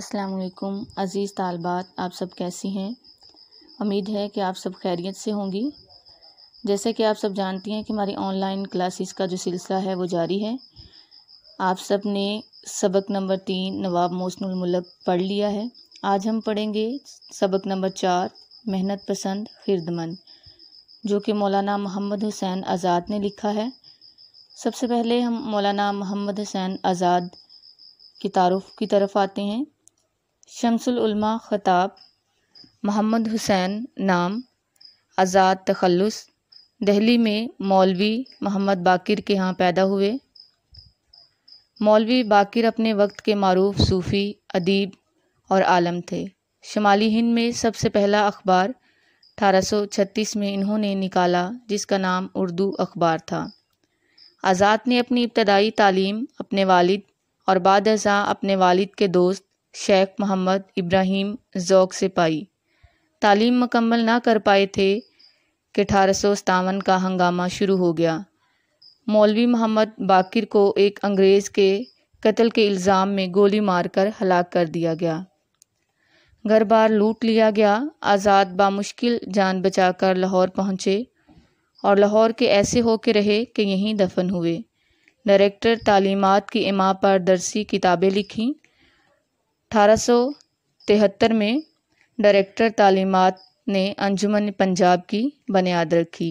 अस्सलाम वालेकुम अज़ीज़ तालबात आप सब कैसी हैं उम्मीद है कि आप सब खैरियत से होंगी जैसे कि आप सब जानती हैं कि हमारी ऑनलाइन क्लासेस का जो सिलसिला है वो जारी है आप सब ने सबक नंबर तीन नवाब मोसनुलमलक पढ़ लिया है आज हम पढ़ेंगे सबक नंबर चार मेहनत पसंद खिरदमंद जो कि मौलाना मोहम्मद हुसैन आज़ाद ने लिखा है सबसे पहले हम मौलाना मोहम्मद हुसैन आज़ाद की तारफ़ की तरफ आते हैं शमसुलमा ख़ताब मोहम्मद हुसैन नाम आज़ाद तखलस दिल्ली में मौलवी मोहम्मद बाकिर के यहाँ पैदा हुए मौलवी बाकिर अपने वक्त के मरूफ सूफ़ी अदीब और आलम थे शुमाली हिंद में सबसे पहला अखबार 1836 में इन्होंने निकाला जिसका नाम उर्दू अखबार था आज़ाद ने अपनी इब्तदाई तालीम अपने वालिद और बाद अपने वालिद के दोस्त शेख मोहम्मद इब्राहिम ज़ौक सिपाही तालीम मकम्मल ना कर पाए थे कि अठारह का हंगामा शुरू हो गया मौलवी मोहम्मद बाकिर को एक अंग्रेज़ के कत्ल के इल्ज़ाम में गोली मारकर हलाक कर दिया गया घर बार लूट लिया गया आज़ाद बामुश्किल जान बचाकर लाहौर पहुँचे और लाहौर के ऐसे होके रहे कि यहीं दफन हुए डायरेक्टर तालीमत की इमा पर दरसी किताबें लिखीं अठारह तिहत्तर में डायरेक्टर तालीमत ने अंजुमन पंजाब की बुनियाद रखी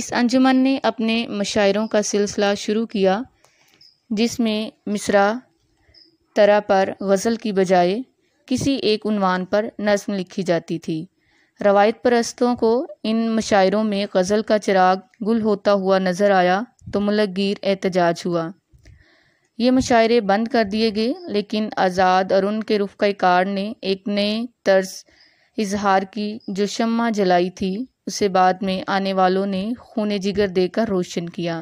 इस अंजुमन ने अपने मुशायरों का सिलसिला शुरू किया जिसमें मिसरा तरह पर गज़ल की बजाय किसी एक उनवान पर नजम लिखी जाती थी रवायत परस्तों को इन मुशायरों में गज़ल का चिराग गुल होता हुआ नज़र आया तो मुलगीर एहतजाज हुआ ये मुशायरे बंद कर दिए गए लेकिन आज़ाद और उनके कार ने एक नए तर्ज इजहार की जो शम्मा जलाई थी उसे बाद में आने वालों ने खून जिगर देकर रोशन किया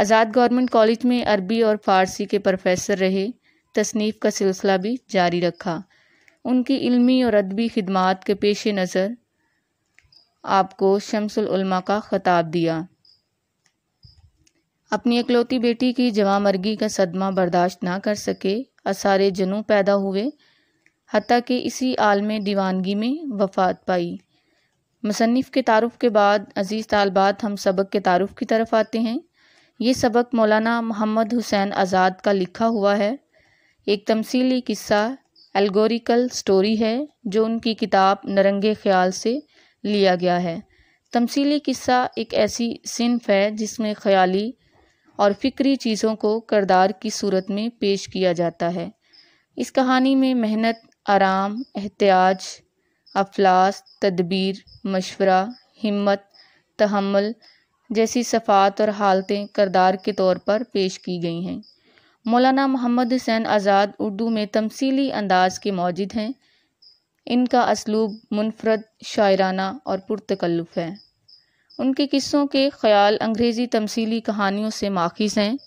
आज़ाद गवर्नमेंट कॉलेज में अरबी और फ़ारसी के प्रोफेसर रहे तसनीफ़ का सिलसिला भी जारी रखा उनकी इल्मी और अदबी खदमात के पेश नज़र आपको शमसलमा का ख़ताब दिया अपनी इकलौती बेटी की जवामर्गी का सदमा बर्दाश्त ना कर सके असारे जनू पैदा हुए हती कि इसी आलम दीवानगी में वफात पाई मुसनफ़ के तारफ़ के बाद अज़ीज़ तालबात हम सबक के तारफ़ की तरफ आते हैं ये सबक मौलाना मोहम्मद हुसैन आज़ाद का लिखा हुआ है एक तमसीली किस्सा एल्गोरिकल स्टोरी है जो उनकी किताब नरंगे ख्याल से लिया गया है तमसीली किस्सा एक ऐसी सिनफ है जिसमें ख्याली और फ़िक्री चीज़ों को करदार की सूरत में पेश किया जाता है इस कहानी में मेहनत आराम एहतियाज अफलास तदबीर मशवरा हिम्मत तहमल जैसी सफ़ात और हालतें करदार के तौर पर पेश की गई हैं मौलाना मोहम्मद हुसैन आज़ाद उर्दू में तमसीली अंदाज के मौजद हैं इनका असलूब मुनफरद शायराना और पुरतकल्लुफ़ है उनके किस्सों के ख्याल अंग्रेज़ी तमसीली कहानियों से माखिज हैं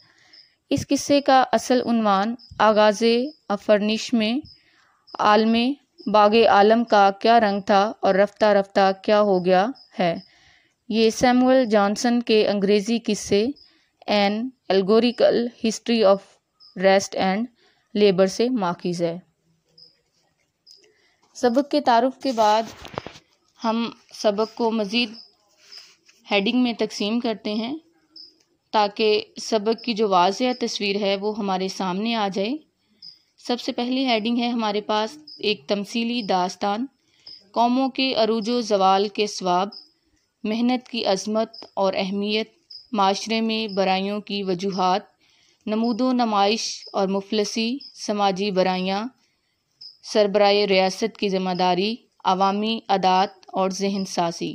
इस किस्से का असल उनवान आगाज़ अफरनिश में आलम बाग आलम का क्या रंग था और रफ्ता रफ्ता क्या हो गया है ये सैमुअल जॉनसन के अंग्रेज़ी किस्से an allegorical history of rest and labour से माखिज है सबक के तारफ़ के बाद हम सबक को मज़ीद हेडिंग में तकसीम करते हैं ताकि सबक की जो वाज तस्वीर है वो हमारे सामने आ जाए सबसे पहली हेडिंग है हमारे पास एक तमसीली दास्तान कौमों के अरूज जवाल के स्वाब मेहनत की अजमत और अहमियत माशरे में बराइयों की वजूहत नमूद नमाइश और मुफलसी समाजी बराइयाँ सरबराह रियासत की ज़िम्मेदारी अवामी अदात और जहन सासी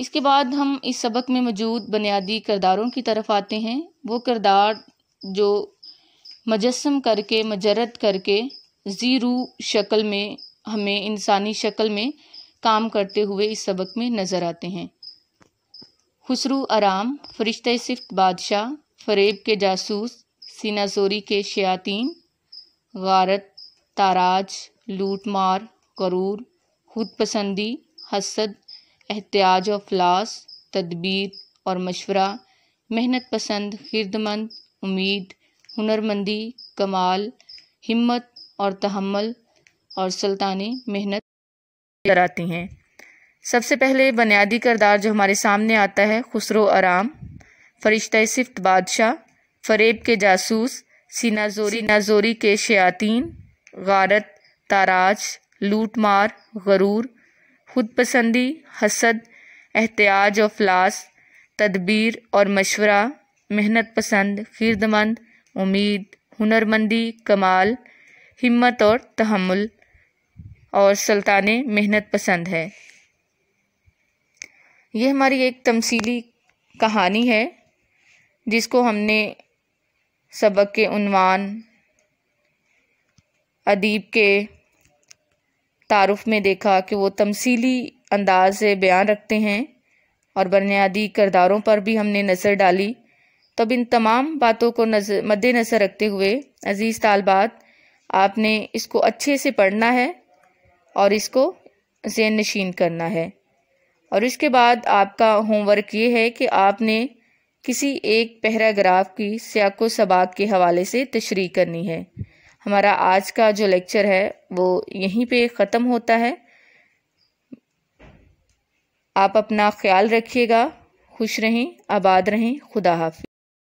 इसके बाद हम इस सबक में मौजूद बुनियादी करदारों की तरफ आते हैं वो किरदार जो मजस्म करके मजरत करके ज़ीरू शक्ल में हमें इंसानी शक्ल में काम करते हुए इस सबक में नज़र आते हैं खुसरू आराम फरिश्ते सिफ्त बादशाह फरेब के जासूस सीनाजोरी के शयातीन गारत ताराज लूट मार करूर खुद पसंदी हसद एहतियाज अफलास तदबीर और मशवरा मेहनत पसंद खिरदमंद उम्मीद हुनरमंदी कमाल हिम्मत और तहमल और सुल्तानी मेहनत कराती हैं सबसे पहले बुनियादी करदार जो हमारे सामने आता है खुसरो आराम फरिश्त सिफ्त बादशाह फरेब के जासूस सीनाजोरी नाजोरी के शयातीन गारत ताराज लूट मार गरूर खुद पसंदी हसद एहतियाज और फलास तदबीर और मशवरा मेहनत पसंद खीरदमंद उम्मीद हुनरमंदी कमाल हिम्मत और तहमुल और सल्तान मेहनत पसंद है ये हमारी एक तमसीली कहानी है जिसको हमने सबक के उनवान अदीब के तारफ़ में देखा कि वो तमसीली अंदाज से बयान रखते हैं और बुनियादी करदारों पर भी हमने नज़र डाली तब इन तमाम बातों को नजर मद्देनज़र रखते हुए अज़ीज़ तालबात आपने इसको अच्छे से पढ़ना है और इसको जेन नशीन करना है और इसके बाद आपका होमवर्क ये है कि आपने किसी एक पैराग्राफ की सियाको सबाक के हवाले से तशरी करनी है हमारा आज का जो लेक्चर है वो यहीं पे ख़त्म होता है आप अपना ख्याल रखिएगा खुश रहें आबाद रहें खुदा हाफि